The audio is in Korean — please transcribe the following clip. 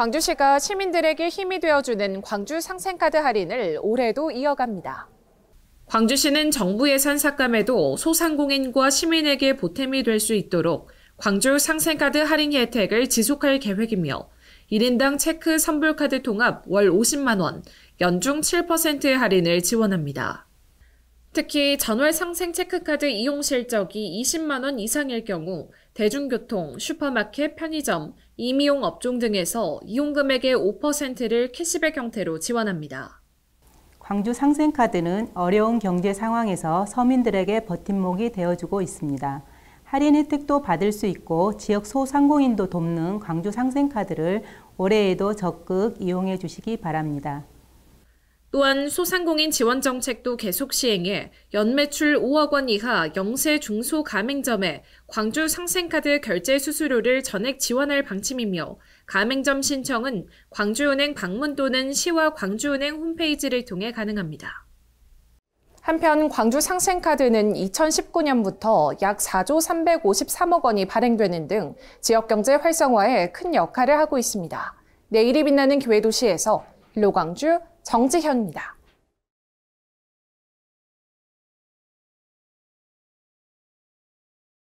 광주시가 시민들에게 힘이 되어주는 광주 상생카드 할인을 올해도 이어갑니다. 광주시는 정부 예산 삭감에도 소상공인과 시민에게 보탬이 될 수 있도록 광주 상생카드 할인 혜택을 지속할 계획이며 1인당 체크 선불카드 통합 월 50만 원, 연중 7% 할인을 지원합니다. 특히 전월 상생 체크카드 이용 실적이 20만 원 이상일 경우 대중교통, 슈퍼마켓, 편의점, 임의용 업종 등에서 이용 금액의 5%를 캐시백 형태로 지원합니다. 광주 상생카드는 어려운 경제 상황에서 서민들에게 버팀목이 되어주고 있습니다. 할인 혜택도 받을 수 있고 지역 소상공인도 돕는 광주 상생카드를 올해에도 적극 이용해 주시기 바랍니다. 또한 소상공인 지원 정책도 계속 시행해 연매출 5억 원 이하 영세 중소 가맹점에 광주 상생카드 결제 수수료를 전액 지원할 방침이며 가맹점 신청은 광주은행 방문 또는 시와 광주은행 홈페이지를 통해 가능합니다. 한편 광주 상생카드는 2019년부터 약 4조 353억 원이 발행되는 등 지역 경제 활성화에 큰 역할을 하고 있습니다. 내일이 빛나는 기회도시에서 로광주 정지현입니다.